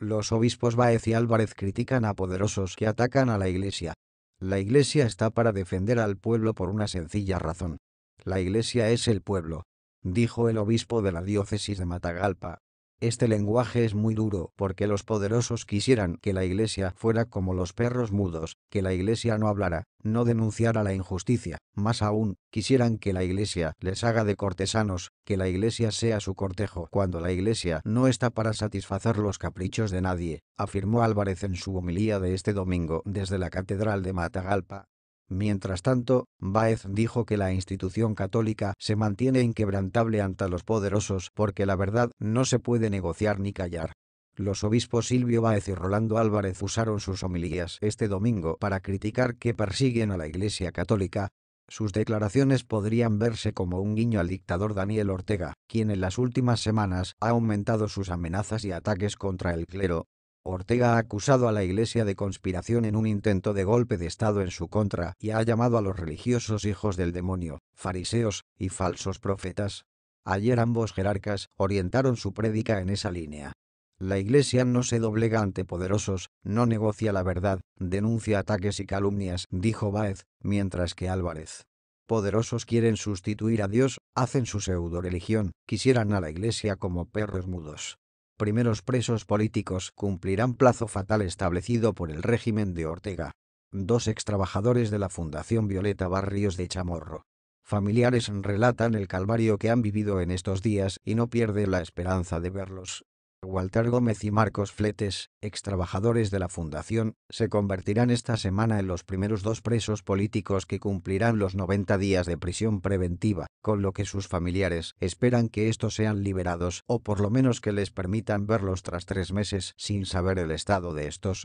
Los obispos Baez y Álvarez critican a poderosos que atacan a la Iglesia. La Iglesia está para defender al pueblo por una sencilla razón. La Iglesia es el pueblo, dijo el obispo de la diócesis de Matagalpa, este lenguaje es muy duro porque los poderosos quisieran que la iglesia fuera como los perros mudos, que la iglesia no hablara, no denunciara la injusticia, más aún, quisieran que la iglesia les haga de cortesanos, que la iglesia sea su cortejo cuando la iglesia no está para satisfacer los caprichos de nadie, afirmó Álvarez en su homilía de este domingo desde la Catedral de Matagalpa. Mientras tanto, Baez dijo que la institución católica se mantiene inquebrantable ante los poderosos porque la verdad no se puede negociar ni callar. Los obispos Silvio Báez y Rolando Álvarez usaron sus homilías este domingo para criticar que persiguen a la Iglesia Católica. Sus declaraciones podrían verse como un guiño al dictador Daniel Ortega, quien en las últimas semanas ha aumentado sus amenazas y ataques contra el clero. Ortega ha acusado a la Iglesia de conspiración en un intento de golpe de Estado en su contra y ha llamado a los religiosos hijos del demonio, fariseos y falsos profetas. Ayer ambos jerarcas orientaron su prédica en esa línea. La Iglesia no se doblega ante poderosos, no negocia la verdad, denuncia ataques y calumnias, dijo Báez, mientras que Álvarez. Poderosos quieren sustituir a Dios, hacen su pseudo religión, quisieran a la Iglesia como perros mudos primeros presos políticos cumplirán plazo fatal establecido por el régimen de Ortega. Dos extrabajadores de la Fundación Violeta Barrios de Chamorro. Familiares relatan el calvario que han vivido en estos días y no pierde la esperanza de verlos Walter Gómez y Marcos Fletes, ex trabajadores de la Fundación, se convertirán esta semana en los primeros dos presos políticos que cumplirán los 90 días de prisión preventiva, con lo que sus familiares esperan que estos sean liberados o por lo menos que les permitan verlos tras tres meses sin saber el estado de estos.